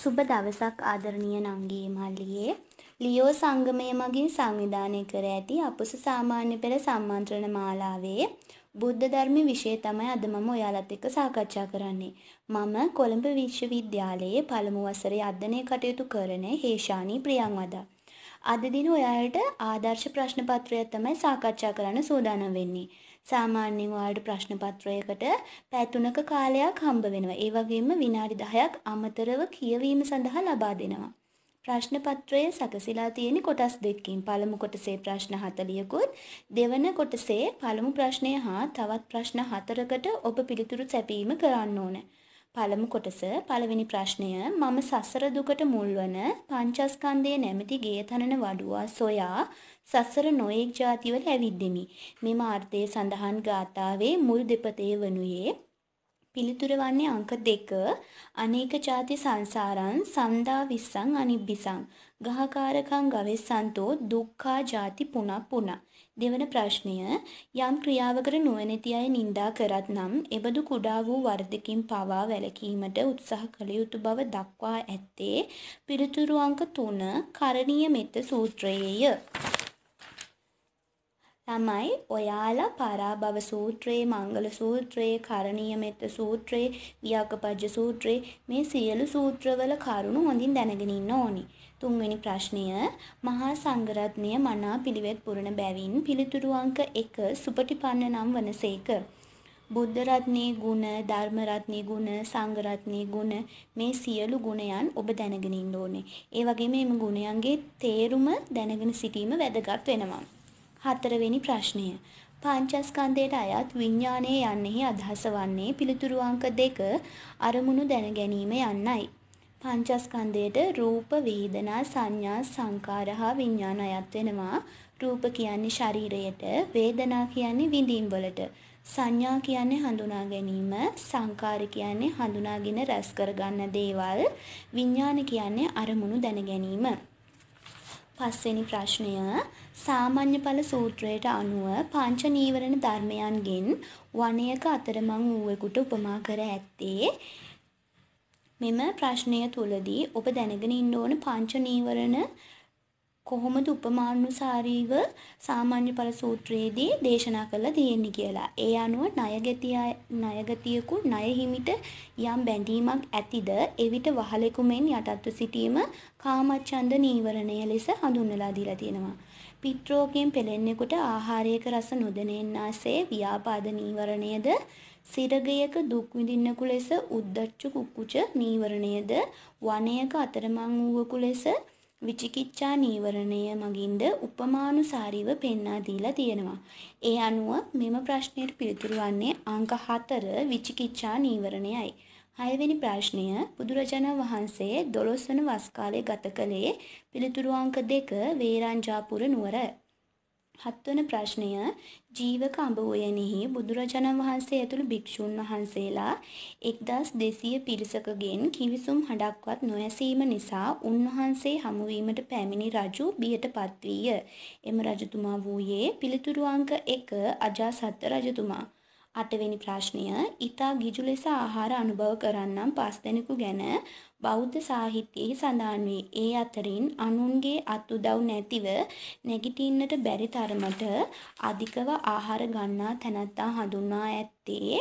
සුබ දවසක් ආදරණීය නංගී මල්ලියේ ලියෝ සංගමය මගින් සංවිධානය කර ඇති අපොස සාමාන්‍ය පෙළ සම්මන්ත්‍රණ මාලාවේ බුද්ධ ධර්ම විෂය තමයි අද මම ඔයාලත් එක්ක සාකච්ඡා කරන්නේ. මම කොළඹ විශ්වවිද්‍යාලයේ පළමු වසරේ අධ්‍යයනය කටයුතු කරන හේෂානි ප්‍රියංවදා. අද දින ඔයාලට ආදර්ශ ප්‍රශ්න පත්‍රය තමයි සාකච්ඡා කරන්න සූදානම් වෙන්නේ. සාමාන්‍යයෙන් ඔයාලට ප්‍රශ්න පත්‍රයකට පැය තුනක කාලයක් හම්බ වෙනවා. ඒ වගේම විනාඩි 10ක් අමතරව කියවීම සඳහා ලබා දෙනවා. ප්‍රශ්න පත්‍රය සකසලා තියෙන කොටස් දෙකකින් පළමු කොටසේ ප්‍රශ්න 40කුත් දෙවන කොටසේ පළමු ප්‍රශ්නය හා තවත් ප්‍රශ්න හතරකට ඔබ පිළිතුරු සැපීම කරන්න ඕනේ. පළමු කොටස පළවෙනි ප්‍රශ්නය මම සසර දුකට මුල්වන පංචස්කන්ධයේ නැමැති ගේතනන වඩුවා සොයා සසර නොඑක් જાතිවල ඇවිද්දෙමි. මෙම අර්ථය සඳහන් ගාථාවේ මුල් දෙපතේ වනුයේ පිළිතුර වන්නේ අංක 2 අනේක ಜಾති සංසාරං සම්දා විස්සං අනිබ්බිසං ගහකාරකං ගවෙස්සන්තෝ දුක්ඛා ಜಾති පුනප්පුනා දෙවන ප්‍රශ්නය යම් ක්‍රියාවකට නුවණැති අය නිඳා කරත් නම් එබඳු කුඩා වූ වරදකින් පවා වැළකීමට උත්සාහ කළ යුතු බව දක්වා ඇත්තේ පිළිතුරු අංක 3 කරණීය මෙත්ත සූත්‍රයේය. තමයි ඔයාලා පරාභව සූත්‍රයේ මංගල සූත්‍රයේ කරණීය මෙත්ත සූත්‍රයේ වියාකපජ්ජ සූත්‍රයේ මේ සියලු සූත්‍රවල කරුණු හොඳින් දැනගෙන ඉන්න ඕනි. තුන්වෙනි ප්‍රශ්නය මහා සංඝරත්නය මනා පිළිවෙත් පුරන බැවින් පිළිතුරු අංක 1 සුපටිපන්න නම් වනසේක. බුද්ධ රත්නේ ගුණ, ධර්ම රත්නේ ගුණ, සංඝ රත්නේ ගුණ මේ සියලු ගුණයන් ඔබ දැනගෙන ඉන්න ඕනේ. ඒ වගේම මේ ගුණයන්ගේ තේරුම දැනගෙන සිටීම වැදගත් වෙනවා. හතරවෙනි ප්‍රශ්නය. පංචස්කන්ධයට අයත් විඥානයේ යන්නෙහි අදහස වන්නේ පිළිතුරු අංක 2 අරමුණු දැන ගැනීම යන්නයි. පංචස්කන්ධයට රූප, වේදනා, සංඥා, සංකාර හා විඥාන අයත් වෙනවා. රූප කියන්නේ ශරීරයට, වේදනා කියන්නේ විඳින් වලට, සංඥා කියන්නේ හඳුනා ගැනීම, සංකාර කියන්නේ හඳුනාගෙන රැස් කරගන්න දේවල්, විඥාන කියන්නේ අරමුණු දැන ගැනීම. පස්වෙනි ප්‍රශ්නය සාමාන්‍ය ඵල සූත්‍රයට අනුව පංච නීවරණ ධර්මයන්ගෙන් වණයක අතරමං වූවෙකුට උපමා කර ඇත්තේ මෙම ප්‍රශ්නය තුලදී ඔබ දැනගෙන ඉන්න ඕන පංච නීවරණ කොහොමද උපමානුසාරීව සාමාන්‍ය ඵල සූත්‍රයේදී දේශනා කරලා තියෙන්නේ කියලා. ඒ අනුව ණයගතිය ණයගතියකු ණය හිමිට යම් බැඳීමක් ඇතිද එවිට වහලෙකු මෙන් යටත්ව සිටීම කාමච්ඡන්ද නීවරණය ලෙස හඳුන්වලා දීලා තියෙනවා. පිත්‍රෝගයෙන් පෙලෙන්නෙකුට ආහාරයක රස නොදැනෙන්නාසේ ව්‍යාපාද නීවරණයද සිරගයක දුක් විඳින්නෙකු ලෙස උද්දච්ච කුක්කුච නීවරණයද වනයක අතරමං වූවෙකු ලෙස විචිකිච්ඡා නීවරණය මගින්ද උපමානුසාරීව පෙන්වා දීලා තියෙනවා. ඒ අනුව මෙම ප්‍රශ්නයට පිළිතුරු වන්නේ අංක 4 විචිකිච්ඡා නීවරණයයි. 6 වෙනි ප්‍රශ්නය බුදුරජාණන් වහන්සේ 12 වන වස් කාලයේ ගත කළේ පිළිතුරු අංක 2 වේරංජාපුර නුවර හත්වන ප්‍රශ්නය ජීවක අඹ උයනෙහි බුදුරජාණන් වහන්සේ ඇතුළු භික්ෂූන් වහන්සේලා 1200 පිරිසකගෙන් කිවිසුම් හඬක්වත් නොඇසීම නිසා උන්වහන්සේ හමු වීමට පැමිණි රජු බියටපත් වීය. එම රජතුමා වූයේ පිළිතුරු අංක 1 අජාසත් රජතුමා. අටවෙනි ප්‍රශ්නය ඊතා ගිජු ලෙස ආහාර අනුභව කරන්නම් පස් දෙනෙකු ගැන බෞද්ධ සාහිත්‍යයෙහි සඳහන් වේ. ඒ අතරින් අනුන්ගේ අත්උදව් නැතිව නැගිටින්නට බැරි තරමට අධිකව ආහාර ගන්නා තැනැත්තා හඳුන්වා ඇත්තේ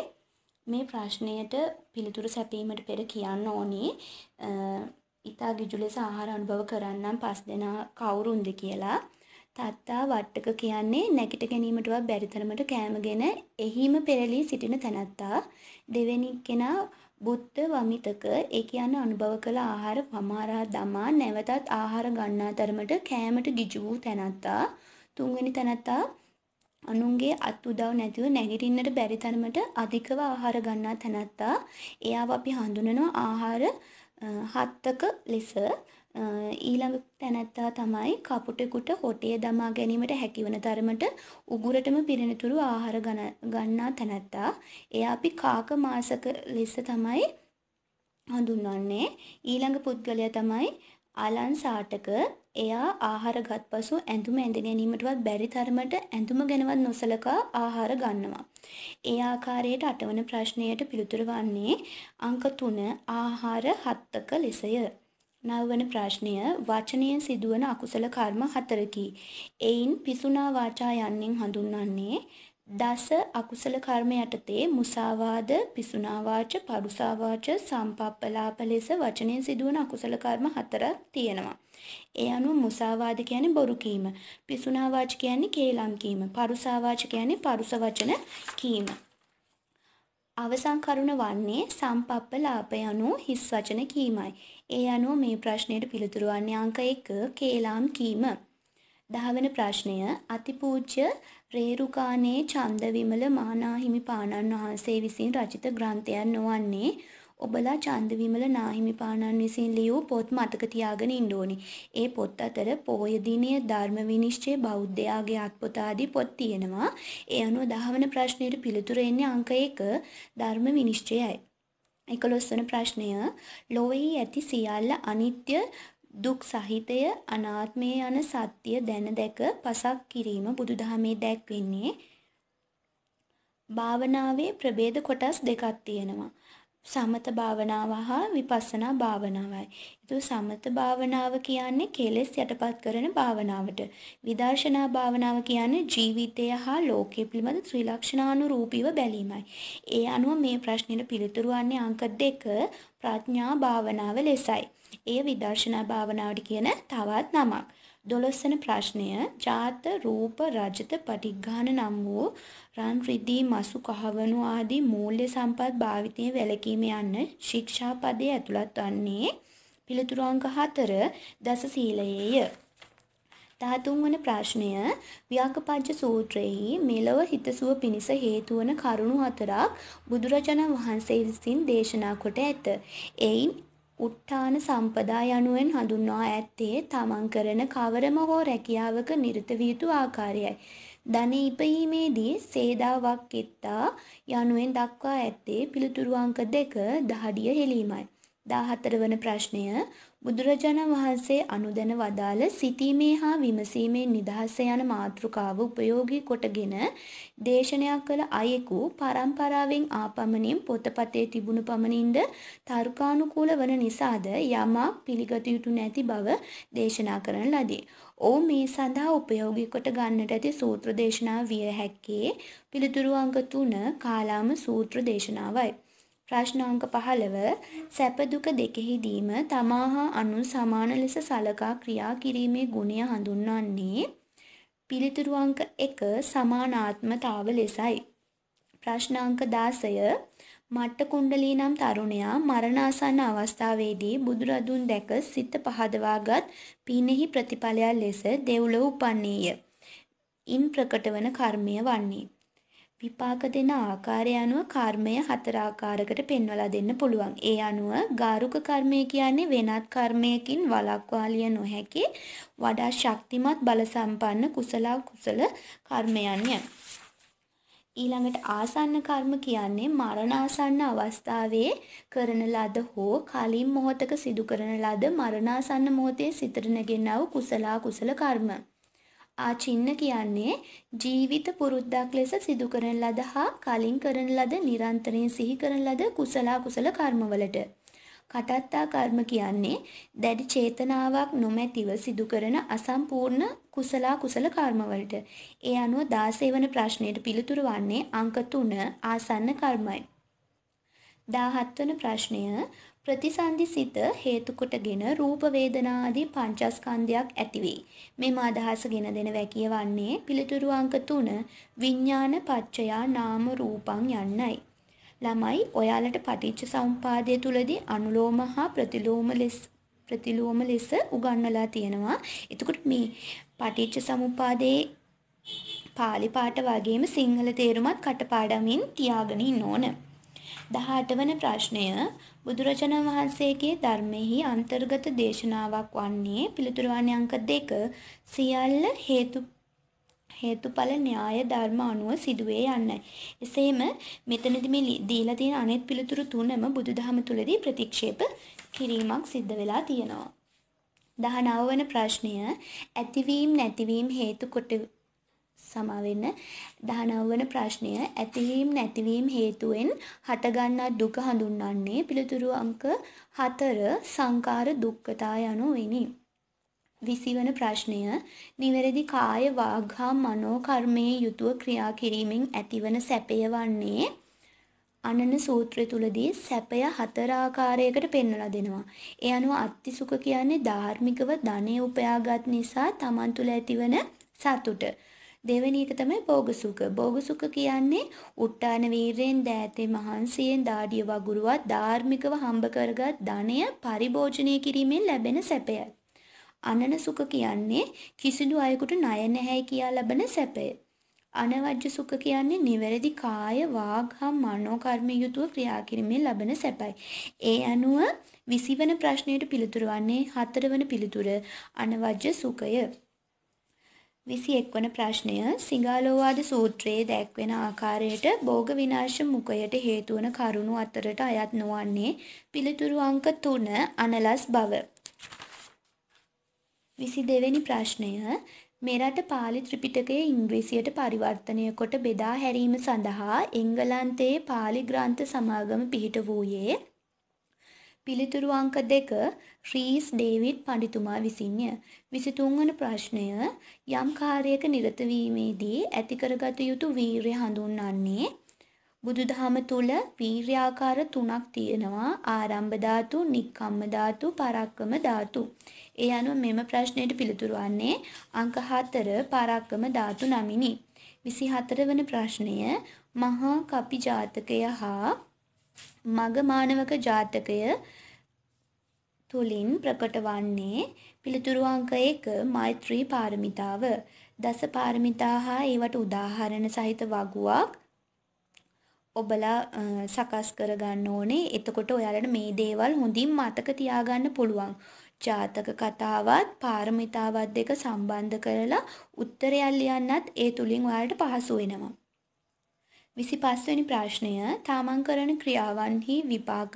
මේ ප්‍රශ්නයට පිළිතුරු සැපීමට පෙර කියන්න ඕනේ ඉතා ගිජු ලෙස ආහාර අනුභව කරන්නම් පස් දෙනා කවුරුන්ද කියලා. තත්තා වට්ටක කියන්නේ නැගිට ගැනීමටවත් බැරි තරමට කෑමගෙන එහිම පෙරලී සිටින තැනැත්තා. දෙවෙනි කෙනා බුද්ධ වමිතක ඒ කියන්නේ අනුභව කළ ආහාර පමාරා දමා නැවතත් ආහාර ගන්නා තරමට කෑමට ගිජු වූ තැනැත්තා තුන්වෙනි තැනැත්තා අනුන්ගේ අත් උදව් නැතිව නැගිටින්නට බැරි තරමට අධිකව ආහාර ගන්නා තැනැත්තා එයාව අපි හඳුනනවා ආහාර හත්තක ලෙස ඊළඟ තැනැත්තා තමයි කපුටෙකුට හොටේ දමා ගැනීමට හැකිවන තරමට උගුරටම පිරෙනතුරු ආහාර ගන්නා තැනැත්තා. එයා අපි කාක මාසක ලෙස තමයි හඳුන්වන්නේ. ඊළඟ පුද්ගලයා තමයි අලන් සාටක. එයා ආහාර ගත් පසු ඇඳුම ඇඳ ගැනීමටවත් බැරි තරමට ඇඳුම ගැනවත් නොසලකා ආහාර ගන්නවා. ඒ ආකාරයට අටවන ප්‍රශ්නයට පිළිතුරු වන්නේ අංක 3 ආහාර හත්ක ලෙසය. නවවන ප්‍රශ්නය වචනයෙන් සිදුවන අකුසල කර්ම හතරකි. එයින් පිසුනා වාචා යන්නෙන් හඳුන්වන්නේ දස අකුසල කර්ම යටතේ මුසාවාද, පිසුනා වාච, පරුසා වාච, සම්පප්පලාප ලෙස වචනයෙන් සිදුවන අකුසල කර්ම හතරක් තියෙනවා. ඒ අනුව මුසාවාද කියන්නේ බොරු කීම, පිසුනා වාච කියන්නේ කේලම් කීම, පරුසා වාච කියන්නේ පරුස වචන කීම. අවසන් කරුණ වන්නේ සම්පප්පලාප යනු හිස් වචන කීමයි. ඒ අනුව මේ ප්‍රශ්නයට පිළිතුරු වන්නේ අංක 1 කේලාම් කීම. දහවන ප්‍රශ්නය අතිපූජ්‍ය රේරුකානේ චන්දවිමල මහානාහිමි පාණන් වහන්සේ විසින් රචිත ග්‍රන්ථයන් නොවන්නේ ඔබලා චන්දවිමල නාහිමි පාණන් විසින් ලියූ පොත් මතක තියාගෙන ඉන්න ඕනි. ඒ පොත් අතර පොහොය දිනයේ ධර්ම විනිශ්චය බෞද්ධයාගේ අත්පොත ආදී පොත් තියෙනවා. ඒ අනුව දහවන ප්‍රශ්නෙට පිළිතුරු එන්නේ අංක 1 ධර්ම විනිශ්චයයි. 11 වන ප්‍රශ්නය ලොවේ ඇති සියල්ල අනිත්‍ය දුක් සහිතය අනාත්මය යන සත්‍ය දැන දැක පසක් කිරීම බුදුදහමේ දැක්වෙන්නේ භාවනාවේ ප්‍රභේද කොටස් දෙකක් තියෙනවා. සමත භාවනාව හා විපස්සනා භාවනාවයි. ඒතු සමත භාවනාව කියන්නේ කෙලෙස් යටපත් කරන භාවනාවට. විදර්ශනා භාවනාව කියන්නේ ජීවිතය හා ලෝකය පිළිබඳ ත්‍රිලක්ෂණානුරූපීව බැලීමයි. ඒ අනුව මේ ප්‍රශ්නෙට පිළිතුරු වන්නේ අංක 2 ප්‍රඥා භාවනාව ලෙසයි. එය විදර්ශනා භාවනාවට කියන තවත් නමක්. දොළොස්වන ප්‍රශ්නය ජාත රූප රජත පටිග්ඝාන නම් වූ රන් රිදී මසු කහවණු ආදී මූල්‍ය සම්පත් භාවිතයේ වැළකීම යන ශික්ෂා පදයේ ඇතුළත් වන්නේ පිළිතුරු අංක 4 දස සීලයේය. 13 වන ප්‍රශ්නය ව්‍යාකපජ්ජ සූත්‍රයේ මෙලව හිතසුව පිණිස හේතු වන කරුණු හතරක් බුදුරජාණන් වහන්සේ විසින් දේශනා කොට ඇත. එයින් උට්ඨාන සම්පදා යනුවෙන් හඳුන්වා ඇත්තේ තමන් කරන කවරම හෝ රැකියාවක නිරත විය යුතු ආකාරයයි. ධන ඉපයීමේදී සේදාවක් ඉත්තා යනුවෙන් දක්වා ඇත්තේ පිළිතුරු අංක 2 දහඩිය හෙලීමයි. 14 වන ප්‍රශ්නය බුදුරජාණන් වහන්සේ අනුදැන වදාළ සිතීමේ හා විමසීමේ නිදහස යන මාතෘකාව උපයෝගී කොටගෙන දේශනයක් කළ අයෙකු පරම්පරාවෙන් ආපමණින් පොතපතේ තිබුණු පමණින්ද තර්කානුකූල වන නිසාද යමක් පිළිගත යුතු නැති බව දේශනා කරන ලදී. ඔව් මේ සඳහා උපයෝගී කොට ගන්නට ඇති සූත්‍ර දේශනා විය හැක්කේ පිළිතුරු අංග 3 කාලාම සූත්‍ර දේශනාවයි. ප්‍රශ්න අංක 15 සැප දුක දෙකෙහිදීම තමා හා අනුන් සමාන ලෙස සලකා ක්‍රියා කිරීමේ ගුණය හඳුන්වන්නේ පිළිතුරු අංක 1 සමානාත්මතාව ලෙසයි. ප්‍රශ්න අංක 16 මට්ට කුණ්ඩලී නම් තරුණයා මරණ ආසන්න අවස්ථාවේදී බුදුරදුන් දැක සිත පහදවාගත් පිනෙහි ප්‍රතිඵලයක් ලෙස දෙව්ලොව උපන්නේය. ඉන් ප්‍රකට වන කර්මය වන්නේ විපාක දෙන ආකාරය අනුව කර්මය හතර ආකාරයකට පෙන්වලා දෙන්න පුළුවන්. ඒ අනුව ගාරුක කර්මය කියන්නේ වෙනත් කර්මයකින් වළක්වාලිය නොහැකි වඩා ශක්තිමත් බල සම්පන්න කුසල කුසල කර්මයන්ය. ඊළඟට ආසන්න කර්ම කියන්නේ මරණාසන්න අවස්ථාවේ කරන ලද හෝ කලින් මොහොතක සිදු කරන ලද මරණාසන්න මොහොතේ සිතට නැගෙනව කුසලා කුසල කර්ම. ආචින්න කියන්නේ ජීවිත පුරුද්දක් ලෙස සිදු කරන ලද හා කලින් කරන ලද නිරන්තරයෙන් සිහි කරන ලද කුසල කුසල කර්මවලට. කටත්තා කර්ම කියන්නේ දැඩි චේතනාවක් නොමැතිව සිදු කරන අසම්පූර්ණ කුසල කුසල කර්මවලට. ඒ අනුව 16 වන ප්‍රශ්නයට පිළිතුරු වන්නේ අංක 3 ආසන්න කර්මයි. 17 වන ප්‍රශ්නය ප්‍රතිසන්දි සිත හේතු කොටගෙන රූප වේදනා ආදී පංචස්කන්ධයක් ඇති වෙයි. මෙම අදහස ගෙන දෙන වැකිය වන්නේ පිළිතුරු අංක 3 විඥාන පච්චයා නාම රූපං යන්නයි. ළමයි ඔයාලට පටිච්ච සමුපාදය තුලදී අනුලෝම හා ප්‍රතිලෝම ලෙස ප්‍රතිලෝම ලෙස උගන්වලා තියෙනවා. එතකොට මේ පටිච්ච සමුපාදයේ පාලි පාට වගේම සිංහල තේරුමත් කටපාඩමින් තියාගෙන ඉන්න ඕනේ. 18 වන ප්‍රශ්නය බුදුරජාණන් වහන්සේගේ ධර්මයෙහි අන්තර්ගත දේශනාවක් වන්නේ පිළිතුරු වන්නේ අංක 2 සියල්ල හේතු හේතුඵල න්‍යාය ධර්ම අනුව සිදුවේ යන්නයි. එසේම මෙතනදි මේ දීලා තියෙන අනෙත් පිළිතුරු තුනම බුදුදහම තුලදී ප්‍රතික්ෂේප කිරීමක් සිද්ධ වෙලා තියෙනවා. 19 වන ප්‍රශ්නය ඇතිවීම නැතිවීම හේතු කොට සමා වෙන්න 19 වන ප්‍රශ්නය ඇතිවීම නැතිවීම හේතුවෙන් හටගන්නා දුක හඳුන්වන්නේ පිළිතුරු අංක 4 සංකාර දුක්ඛතා යනුවෙනි 20 වන ප්‍රශ්නය නිවැරදි කාය වාග් හා මනෝ කර්මයේ යුතුය ක්‍රියා කිරීමෙන් ඇතිවන සැපය වන්නේ අනන සූත්‍රය තුලදී සැපය හතර ආකාරයකට පෙන්වලා දෙනවා. ඒ අනුව අත්තිසුඛ කියන්නේ ධාර්මිකව ධනෙ උපයාගත් නිසා තමන් තුළ ඇතිවන සතුට. දෙවෙනි එක තමයි භෝගසුඛ. භෝගසුඛ කියන්නේ උට්ටාන වීරයෙන් දෑතේ මහන්සියෙන් දාඩිය වගුරුවත් ධාර්මිකව හම්බ කරගත් ධනය පරිභෝජනය කිරීමෙන් ලැබෙන සැපයයි. අනන සුඛ කියන්නේ කිසිදු අයෙකුට ණය නැහැයි කියා ලබන සැපය. අනවජ්‍ය සුඛ කියන්නේ නිවැරදි කාය වාග් හා මනෝ කර්ම යුතුව ක්‍රියා කිරීමෙන් ලබන සැපයි. ඒ අනුව 20 වන ප්‍රශ්නයට පිළිතුරු වන්නේ 4 වන පිළිතුර අනවජ්‍ය සුඛය. විසි එක්වන ප්‍රශ්නය සිංහලෝවාද සූත්‍රයේ දැක්වෙන ආකාරයට බෝග විනාශ මුකයට හේතුවන කරුණු අතරට අයත් නොවන්නේ පිළිතුරු අංක තුන අනලස් බව. විසි දෙවැනි ප්‍රශ්නය මෙරට පාලි ත්‍රිපිටකය ඉංග්‍රීසියට පරිවර්තනය කොට බෙදා හැරීම සඳහා එංගලන්තයේ පාලි ග්‍රන්ථ සමාගම පිහිට වූයේ පිළිතුරු අංක දෙක ශ්‍රීස් ඩේවිඩ් පඬිතුමා විසින්ය. විසිතුන්වන ප්‍රශ්නය යම් කාර්යයක නිරත වීමේදී ඇති කරගත යුතු වීරිය හඳුන්වන්නේ බුදුදහම තුල වීර්‍යාකාර තුනක් තියෙනවා ආරම්භ ධාතු, නික්කම්ම ධාතු, පරක්කම ධාතු. ඒ අනුව මෙම ප්‍රශ්නයට පිළිතුරු වන්නේ අංක 4 පරක්කම ධාතු නමිනි. 24 වන ප්‍රශ්නය මහා කපි ජාතකය හා මග මානවක ජාතකය තුලින් ප්‍රකට වන්නේ පිළිතුරු අංක 1 මෛත්‍රී පාරමිතාව. දස පාරමිතා හා ඒවට උදාහරණ සහිත වගුවක් ඔබලා සකස් කරගන්න ඕනේ. එතකොට ඔයාලට මේ දේවල් හොඳින් මතක තියාගන්න පුළුවන්. ජාතක කතාවත් පාරමිතාවත් දෙක සම්බන්ධ කරලා උත්තරයක් ලියන්නත් ඒ තුලින් ඔයාලට පහසු වෙනවා. 25වෙනි ප්‍රශ්නය තමන් කරන ක්‍රියාවන්හි විපාක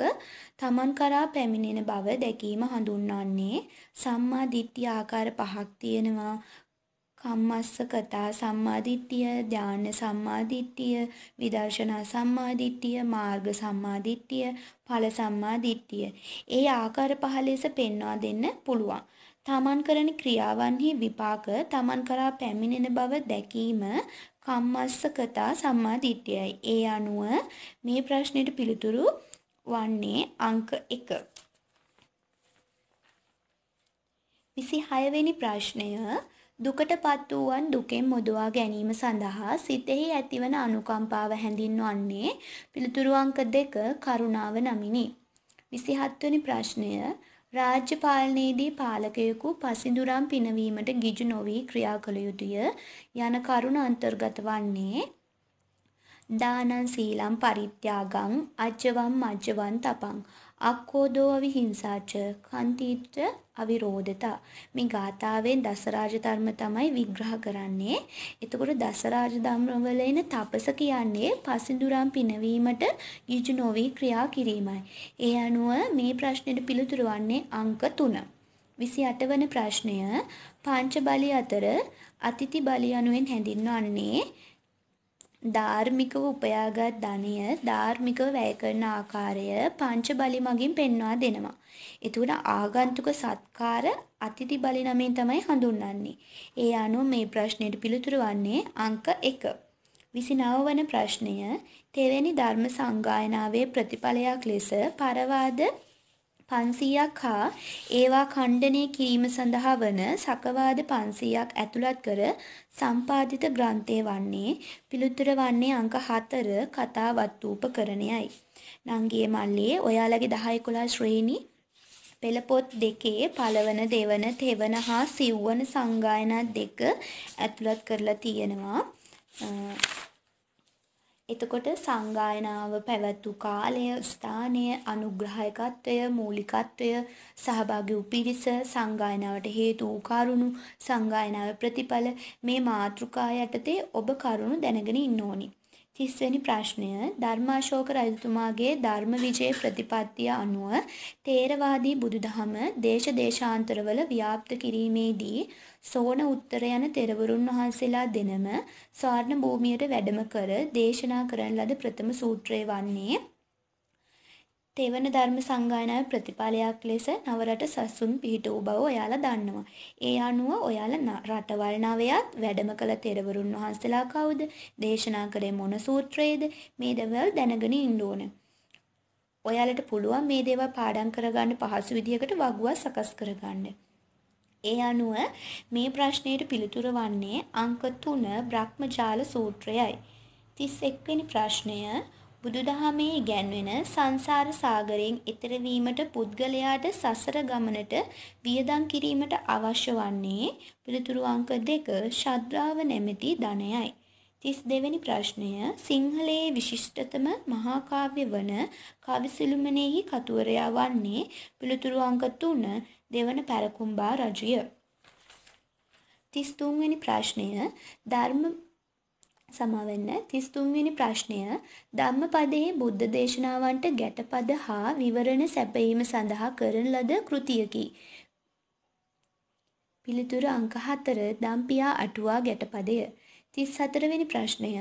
තමන් කරා පැමිණෙන බව දැකීම හඳුන්වන්නේ සම්මා දිට්ඨිය ආකාර පහක් තියෙනවා කම්මස්සකතා සම්මාදිට්ඨිය ධාන සම්මාදිට්ඨිය විදර්ශනා සම්මාදිට්ඨිය මාර්ග සම්මාදිට්ඨිය ඵල සම්මාදිට්ඨිය ඒ ආකාර පහ ලෙස පෙන්වා දෙන්න පුළුවන් තමන් කරන ක්‍රියාවන්හි විපාක තමන් කරා පැමිණෙන බව දැකීම කම්මස්සකතා සම්මා දිට්ඨියයි. ඒ අනුව මේ ප්‍රශ්නෙට පිළිතුරු වන්නේ අංක 1. 26 වෙනි ප්‍රශ්නය දුකටපත් වූවන් දුකෙන් මුදවා ගැනීම සඳහා සිතෙහි ඇතිවන අනුකම්පාව හැඳින්වන්නේ පිළිතුරු අංක 2 කරුණාව නමිනි. 27 වෙනි ප්‍රශ්නය රාජ්‍ය පාලනයේදී පාලකයෙකු පසිඳුරම් පිනවීමට ගිජු නොවී ක්‍රියා කළ යුතුය යන කරුණ අන්තර්ගත වන්නේ දානං සීලං පරිත්‍යාගං අජ්ජවං මජ්ජවං තපං අක්කෝදෝ අවිහිංසාච කන්තිත්‍ර අවිරෝධතා මේ ගාථාවේ දසරාජ ධර්ම තමයි විග්‍රහ කරන්නේ. එතකොට දසරාජ ධර්ම වල එන තපස කියන්නේ පසිඳුරම් පිනවීමට යුජු නොවි ක්‍රියා කිරීමයි. ඒ අනුව මේ ප්‍රශ්නෙට පිළිතුරු වන්නේ අංක 3. 28 වන ප්‍රශ්නය පංච බලි අතර අතිති බලි අනුවෙන් හැඳින්වන්නේ ධාර්මිකව උපයාගත් ධනය ධාර්මිකව වැය කරන ආකාරය පංච බලි මගින් පෙන්වා දෙනවා. එතුන ආගන්තුක සත්කාර අතිති බලි නමින් තමයි හඳුන්වන්නේ. ඒ අනුව මේ ප්‍රශ්නයට පිළිතුරු වන්නේ අංක 1. 29 වන ප්‍රශ්නය තෙවැනි ධර්ම සංගායනාවේ ප්‍රතිඵලයක් ලෙස පරවාද 500ක් හා ඒවා ඛණ්ඩනය කිරීම සඳහා වන සකවාද 500ක් ඇතුළත් කර සම්පාදිත ග්‍රන්ථය වන්නේ පිළිතුර වන්නේ අංක 4 කතා වත්ූපකරණයයි. නංගියේ මල්ලියේ ඔයාලගේ 10 11 ශ්‍රේණි පෙළපොත් දෙකේ පළවන දෙවන තෙවන හා සිව්වන සංගායනා දෙක ඇතුළත් කරලා තියෙනවා. එතකොට සංගායනාව පැවැත්වූ කාලය ස්ථානය අනුග්‍රාහකත්වය මූලිකත්වය සහභාගි වූ පිරිස සංගායනාවට හේතු වූ කරුණු සංගායනාවේ ප්‍රතිඵල මේ මාතෘකා යටතේ ඔබ කරුණු දැනගෙන ඉන්න ඕනි. තිස්වැනි ප්‍රශ්නය ධර්මාශෝක රජතුමාගේ ධර්ම විජය ප්‍රතිපත්තිය අනුව තේරවාදී බුදුදහම දේශ දේශාන්තරවල ව්‍යාප්ත කිරීමේදී සෝන උත්තර යන තෙරවරුන් වහන්සේලා දෙනම ස්වර්ණ භූමියට වැඩම කර දේශනා කරන ලද ප්‍රථම සූත්‍රය වන්නේ තෙවන ධර්ම සංගායනාව ප්‍රතිඵලයක් ලෙස නවරට සසුන් පිහිට වූ බව ඔයාලා දන්නවා. ඒ අනුව ඔයාලා රටවල් නවයත් වැඩම කළ තෙරවරුන් වහන්සේලා කවුද? දේශනා කරේ මොන සූත්‍රයේද? මේ දේවල් දැනගෙන ඉන්න ඕනේ. ඔයාලට පුළුවන් මේ දේවල් පාඩම් කරගන්න පහසු විදිහකට වගුවා සකස් කරගන්න. ඒ අනුව මේ ප්‍රශ්නයට පිළිතුර වන්නේ අංක 3 බ්‍රහ්මජාල සූත්‍රයයි. 31 වෙනි ප්‍රශ්නය බුදුදහමේ ඉගැන්වෙන සංසාර සාගරයෙන් එතර වීමට පුද්ගලයාට සසර ගමනට වියදම් කිරීමට අවශ්‍ය වන්නේ පිළිතුරු අංක 2 ශද්‍රාව නැමැති ධනයයි. 32 වෙනි ප්‍රශ්නය සිංහලයේ විශිෂ්ටතම මහා කාව්‍ය වන කවිසිළුමනේහි කතුවරයා වන්නේ පිළිතුරු අංක 3 දෙවන පැරකුම්බා රජුය. 33 වෙනි ප්‍රශ්නය ධර්ම සමවන්න 33 වෙනි ප්‍රශ්නය ධම්මපදයේ බුද්ධ දේශනාවන්ට ගැටපද හා විවරණ සැපයීම සඳහා කරන ලද කෘතියකි. පිළිතුර අංක 4 දම්පියා අටුවා ගැටපදය. 34 වෙනි ප්‍රශ්නය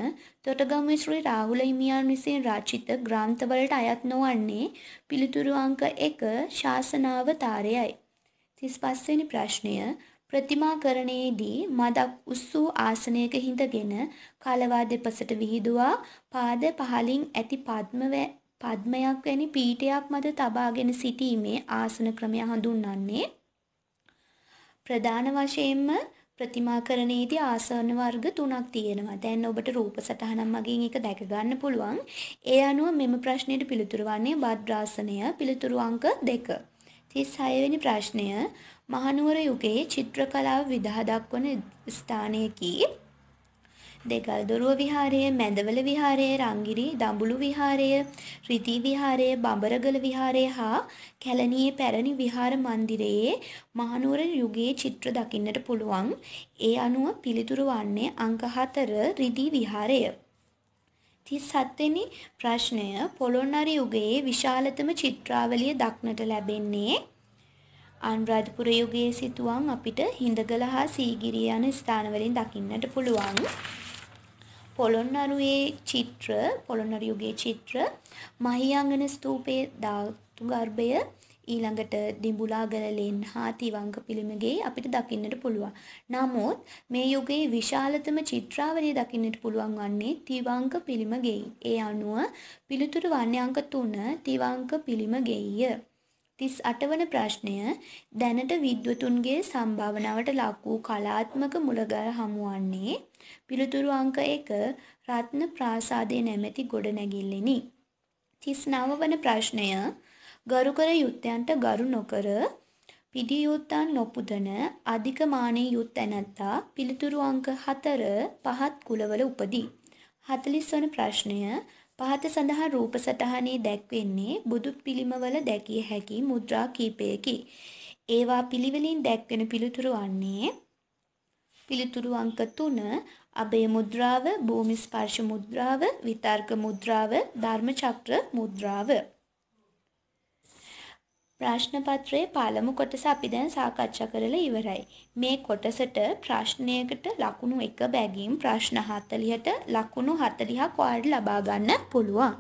තොටගමුවේ ශ්‍රී රාහුල හිමියන් විසින් රචිත ග්‍රන්ථවලට අයත් නොවන්නේ පිළිතුරු අංක 1 ශාසනාව තාරයයි. 35 වෙනි ප්‍රශ්නය ප්‍රතිමාකරණයේදී මදක් උස් වූ ආසනයක හිඳගෙන කලවා දෙපසට විහිදුවා පාද පහලින් ඇති පද්ම පද්මයක් වැනි පීඨයක් මත තබාගෙන සිටීමේ ආසන ක්‍රමය හඳුන්වන්නේ ප්‍රධාන වශයෙන්ම ප්‍රතිමාකරණයේදී ආසන වර්ග තුනක් තියෙනවා. දැන් ඔබට රූප සටහනක් මගින් ඒක දැක ගන්න පුළුවන්. ඒ අනුව මෙම ප්‍රශ්නෙට පිළිතුරු වන්නේ භද්‍රාසනය පිළිතුරු අංක 2. 36 වෙනි ප්‍රශ්නය මහනුවර යුගයේ චිත්‍රකලාව විදහා දක්වන ස්ථානයකි. දෙගල්දොරුව විහාරය, මැදවල විහාරය, රංගිරි දඹුලු විහාරය, රිති විහාරය, බඹරගල විහාරය හා කැලණියේ පැරණි විහාර මන්දිරයේ මහනුවර යුගයේ චිත්‍ර දකින්නට පුළුවන්. ඒ අනුව පිළිතුරු වන්නේ අංක 4 රිදි විහාරය. 37 වෙනි ප්‍රශ්නය පොළොන්නරු යුගයේ විශාලතම චිත්‍රාවලිය දක්නට ලැබෙන්නේ අනුරාධපුර යුගයේ සිතුවම් අපිට හිඳගල හා සීගිරිය යන ස්ථානවලින් දකින්නට පුළුවන්. පොළොන්නරුවේ චිත්‍ර, පොළොන්නරු යුගයේ චිත්‍ර, මහියංගන ස්තූපයේ ධාතු ගර්භය ඊළඟට දිඹුලාගල ලෙන් හා තිවංග පිළිමගේ අපිට දකින්නට පුළුවන්. නමුත් මේ යුගයේ විශාලතම චිත්‍රාවලිය දකින්නට පුළුවන් වන්නේ තිවංග පිළිමගෙයි. ඒ අනුව පිළිතුරු වන්නේ අංක 3 තිවංග පිළිමගෙය. තිස් අටවන ප්‍රශ්නය දැනට විද්වතුන්ගේ සම්භාවනාවට ලක් වූ කලාත්මක මුලගල් හමුවන්නේ පිළිතුරු අංක එක රත්න ප්‍රාසාදය නැමැති ගොඩනැගිල්ලෙනි. තිස් නව වන ප්‍රශ්නය ගරුකර යුත්තයන්ට ගරු නොකර පිඩියුත්තන් නොපුදන අධිකමානය යුත් ඇනැත්තා පිළිතුරු අංක හතර පහත් කුලවල උපදී. හතලිස් වන ප්‍රශ්නය පහත සඳහා රූප සටහනේ දැක්වෙන්නේ බුදු පිළිමවල දැකිය හැකි මුද්‍රා කීපයකි. ඒවා පිළිවෙලින් දැක්වෙන පිළිතුරු වන්නේ පිළිතුරු අංක 3 අබේ මුද්‍රාව, භූමි ස්පර්ශ මුද්‍රාව, විතර්ක මුද්‍රාව, ධර්ම චක්‍ර මුද්‍රාව. ප්‍රශ්න පත්‍රයේ පළමු කොටස අපි දැන් සාකච්ඡා කරලා ඉවරයි. මේ කොටසට ප්‍රශ්නයකට ලකුණු 1 බැගින් ප්‍රශ්න 40ට ලකුණු 40ක් ඔයාලට ලබා ගන්න පුළුවන්.